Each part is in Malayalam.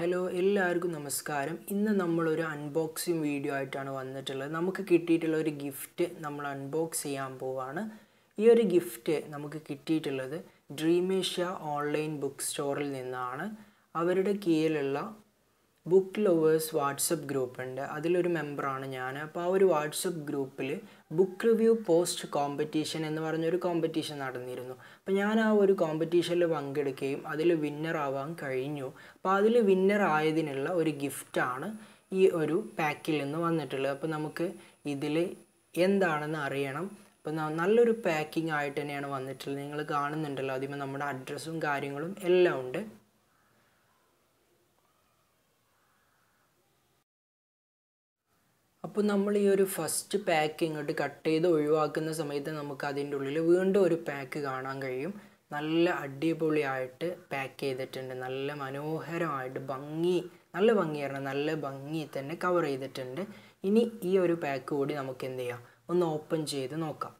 ഹലോ എല്ലാവർക്കും നമസ്കാരം ഇന്ന് നമ്മളൊരു അൺബോക്സിങ് വീഡിയോ ആയിട്ടാണ് വന്നിട്ടുള്ളത് നമുക്ക് കിട്ടിയിട്ടുള്ള ഒരു ഗിഫ്റ്റ് നമ്മൾ അൺബോക്സ് ചെയ്യാൻ പോവാണ് ഈ ഒരു ഗിഫ്റ്റ് നമുക്ക് കിട്ടിയിട്ടുള്ളത് ഡ്രീമേഷ്യ ഓൺലൈൻ ബുക്ക് സ്റ്റോറിൽ നിന്നാണ് അവരുടെ കീഴിലുള്ള ബുക്ക് ലവേഴ്സ് വാട്സപ്പ് ഗ്രൂപ്പ് ഉണ്ട് അതിലൊരു മെമ്പറാണ് ഞാൻ അപ്പോൾ ആ ഒരു വാട്സപ്പ് ഗ്രൂപ്പിൽ ബുക്ക് റിവ്യൂ പോസ്റ്റ് കോമ്പറ്റീഷൻ എന്ന് പറഞ്ഞൊരു കോമ്പറ്റീഷൻ നടന്നിരുന്നു അപ്പോൾ ഞാൻ ആ ഒരു കോമ്പറ്റീഷനിൽ പങ്കെടുക്കുകയും അതിൽ വിന്നർ ആവാൻ കഴിഞ്ഞു അപ്പോൾ അതിൽ വിന്നർ ആയതിനുള്ള ഒരു ഗിഫ്റ്റാണ് ഈ ഒരു പാക്കിൽ നിന്ന് വന്നിട്ടുള്ളത് അപ്പോൾ നമുക്ക് ഇതിൽ എന്താണെന്ന് അറിയണം അപ്പോൾ നല്ലൊരു പാക്കിംഗ് ആയിട്ട് തന്നെയാണ് വന്നിട്ടുള്ളത് നിങ്ങൾ കാണുന്നുണ്ടല്ലോ ആദ്യമേ നമ്മുടെ അഡ്രസ്സും കാര്യങ്ങളും എല്ലാം ഉണ്ട് അപ്പോൾ നമ്മൾ ഈ ഒരു ഫസ്റ്റ് പാക്ക് ഇങ്ങോട്ട് കട്ട് ചെയ്ത് ഒഴിവാക്കുന്ന സമയത്ത് നമുക്ക് അതിൻ്റെ ഉള്ളിൽ വീണ്ടും ഒരു പാക്ക് കാണാൻ കഴിയും നല്ല അടിപൊളിയായിട്ട് പാക്ക് ചെയ്തിട്ടുണ്ട് നല്ല മനോഹരമായിട്ട് ഭംഗി നല്ല ആയിരുന്നു നല്ല ഭംഗി തന്നെ കവർ ചെയ്തിട്ടുണ്ട് ഇനി ഈ ഒരു പാക്ക് കൂടി നമുക്ക് എന്ത് ചെയ്യാം ഒന്ന് ഓപ്പൺ ചെയ്ത് നോക്കാം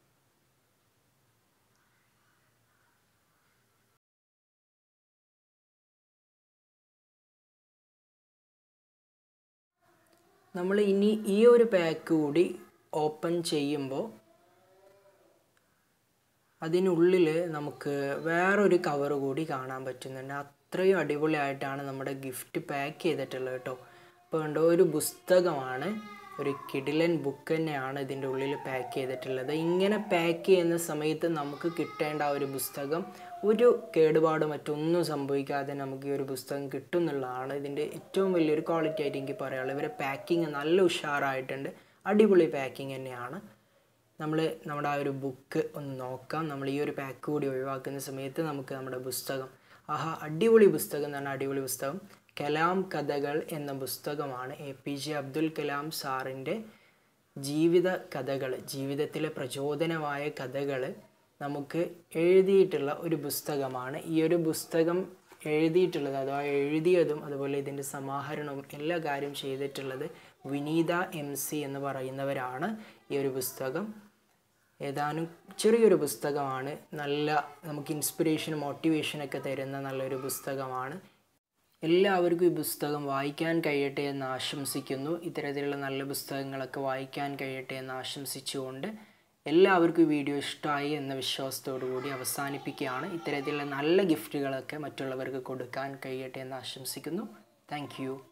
നമ്മൾ ഇനി ഈ ഒരു പാക്ക് കൂടി ഓപ്പൺ ചെയ്യുമ്പോൾ അതിനുള്ളിൽ നമുക്ക് വേറൊരു കവർ കൂടി കാണാൻ പറ്റുന്നുണ്ട് അത്രയും അടിപൊളിയായിട്ടാണ് നമ്മുടെ ഗിഫ്റ്റ് പാക്ക് ചെയ്തിട്ടുള്ളത് കേട്ടോ ഇപ്പോൾ കണ്ടോ ഒരു പുസ്തകമാണ് ഒരു കിഡിലൻ ബുക്ക് തന്നെയാണ് ഇതിൻ്റെ ഉള്ളിൽ പാക്ക് ചെയ്തിട്ടുള്ളത് ഇങ്ങനെ പാക്ക് ചെയ്യുന്ന സമയത്ത് നമുക്ക് കിട്ടേണ്ട ആ ഒരു പുസ്തകം ഒരു കേടുപാട് മറ്റൊന്നും സംഭവിക്കാതെ നമുക്ക് ഈ ഒരു പുസ്തകം കിട്ടുന്നുള്ളതാണ് ഇതിൻ്റെ ഏറ്റവും വലിയൊരു ക്വാളിറ്റി ആയിട്ട് എനിക്ക് പറയാനുള്ളത് ഇവരെ പാക്കിങ് നല്ല ഉഷാറായിട്ടുണ്ട് അടിപൊളി പാക്കിങ് തന്നെയാണ് നമ്മൾ നമ്മുടെ ആ ഒരു ബുക്ക് ഒന്ന് നോക്കാം നമ്മൾ ഈ ഒരു പാക്ക് കൂടി ഒഴിവാക്കുന്ന സമയത്ത് നമുക്ക് നമ്മുടെ പുസ്തകം ആഹാ അടിപൊളി പുസ്തകം എന്നാണ് അടിപൊളി പുസ്തകം കലാം കഥകൾ എന്ന പുസ്തകമാണ് A P J Abdul Kalam സാറിൻ്റെ ജീവിത കഥകൾ ജീവിതത്തിലെ പ്രചോദനമായ കഥകൾ നമുക്ക് എഴുതിയിട്ടുള്ള ഒരു പുസ്തകമാണ് ഈ ഒരു പുസ്തകം എഴുതിയിട്ടുള്ളത് അഥവാ എഴുതിയതും അതുപോലെ ഇതിൻ്റെ സമാഹരണവും എല്ലാ കാര്യം ചെയ്തിട്ടുള്ളത് വിനീത എം സി എന്ന് പറയുന്നവരാണ് ഈ ഒരു പുസ്തകം ഏതാനും ചെറിയൊരു പുസ്തകമാണ് നല്ല നമുക്ക് ഇൻസ്പിറേഷൻ മോട്ടിവേഷനൊക്കെ തരുന്ന നല്ലൊരു പുസ്തകമാണ് എല്ലാവർക്കും ഈ പുസ്തകം വായിക്കാൻ കഴിയട്ടെ എന്ന് ആശംസിക്കുന്നു ഇത്തരത്തിലുള്ള നല്ല പുസ്തകങ്ങളൊക്കെ വായിക്കാൻ കഴിയട്ടെ എന്ന് ആശംസിച്ചുകൊണ്ട് എല്ലാവർക്കും ഈ വീഡിയോ ഇഷ്ടമായി എന്ന വിശ്വാസത്തോടു കൂടി അവസാനിപ്പിക്കുകയാണ് ഇത്തരത്തിലുള്ള നല്ല ഗിഫ്റ്റുകളൊക്കെ മറ്റുള്ളവർക്ക് കൊടുക്കാൻ കഴിയട്ടെ എന്ന് ആശംസിക്കുന്നു താങ്ക്